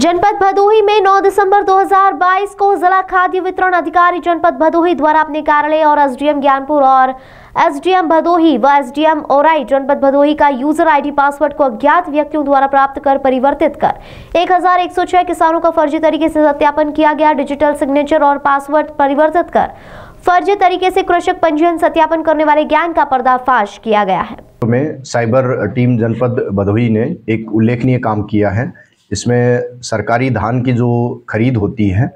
जनपद भदोही में 9 दिसंबर 2022 को जिला खाद्य वितरण अधिकारी जनपद भदोही द्वारा अपने कार्यालय और एसडीएम ज्ञानपुर और एसडीएम भदोही व एसडीएम ओराई जनपद भदोही का यूजर आईडी पासवर्ड को अज्ञात व्यक्तियों द्वारा प्राप्त कर परिवर्तित कर 1106 किसानों का फर्जी तरीके से सत्यापन किया गया डिजिटल सिग्नेचर और पासवर्ड परिवर्तित कर फर्जी तरीके से कृषक पंजीयन सत्यापन करने वाले गैंग का पर्दाफाश किया गया है में साइबर टीम जनपद भदोही ने एक उल्लेखनीय काम किया है इसमें सरकारी धान की जो खरीद होती है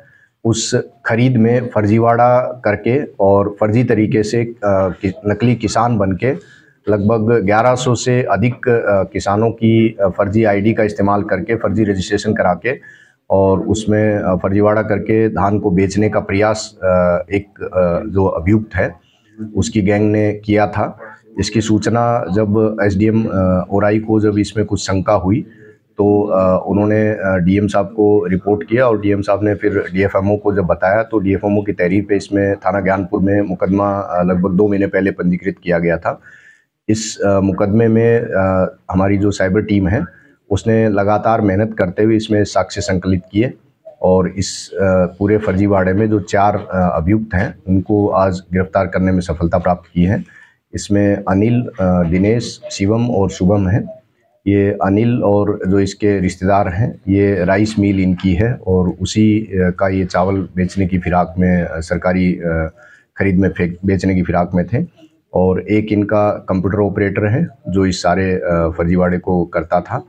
उस खरीद में फर्जीवाड़ा करके और फर्जी तरीके से नकली किसान बनके लगभग 1100 से अधिक किसानों की फर्जी आईडी का इस्तेमाल करके फर्जी रजिस्ट्रेशन करा के और उसमें फर्जीवाड़ा करके धान को बेचने का प्रयास एक जो अभियुक्त है उसकी गैंग ने किया था इसकी सूचना जब एसडीएम ओराई को जब इसमें कुछ शंका हुई तो उन्होंने डीएम साहब को रिपोर्ट किया और डीएम साहब ने फिर डीएफएमओ को जब बताया तो डीएफएमओ की तहरीर पे इसमें थाना ज्ञानपुर में मुकदमा लगभग दो महीने पहले पंजीकृत किया गया था इस मुकदमे में हमारी जो साइबर टीम है उसने लगातार मेहनत करते हुए इसमें साक्ष्य संकलित किए और इस पूरे फर्जीवाड़े में जो चार अभियुक्त हैं उनको आज गिरफ्तार करने में सफलता प्राप्त की है इसमें अनिल दिनेश शिवम और शुभम हैं ये अनिल और जो इसके रिश्तेदार हैं ये राइस मिल इनकी है और उसी का ये चावल बेचने की फिराक में सरकारी ख़रीद में फेंक बेचने की फिराक में थे और एक इनका कंप्यूटर ऑपरेटर है जो इस सारे फर्जीवाड़े को करता था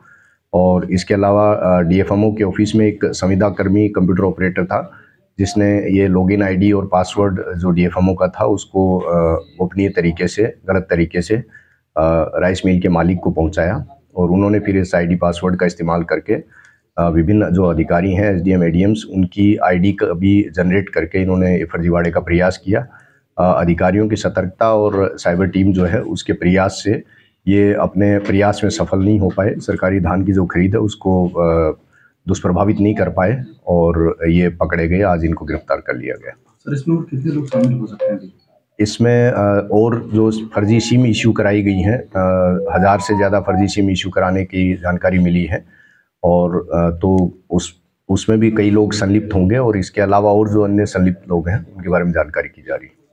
और इसके अलावा डीएफएमओ के ऑफिस में एक संविदा कर्मी कंप्यूटर ऑपरेटर था जिसने ये लॉगिन आईडी और पासवर्ड जो डीएफएमओ का था उसको गोपनीय तरीके से गलत तरीके से राइस मिल के मालिक को पहुंचाया और उन्होंने फिर इस आईडी पासवर्ड का इस्तेमाल करके विभिन्न जो अधिकारी हैं एस डी उनकी आईडी का भी जनरेट करके इन्होंने फर्जीवाड़े का प्रयास किया अधिकारियों की सतर्कता और साइबर टीम जो है उसके प्रयास से ये अपने प्रयास में सफल नहीं हो पाए सरकारी धान की जो खरीद है उसको दुष्प्रभावित नहीं कर पाए और ये पकड़े गए आज इनको गिरफ्तार कर लिया गया सर इसमें कितने लोग शामिल हो सकते हैं इसमें और जो फर्जी सिम इशू कराई गई हैं हज़ार से ज़्यादा फर्जी सिम इशू कराने की जानकारी मिली है और तो उस उसमें भी कई लोग संलिप्त होंगे और इसके अलावा और जो अन्य संलिप्त लोग हैं उनके बारे में जानकारी की जा रही है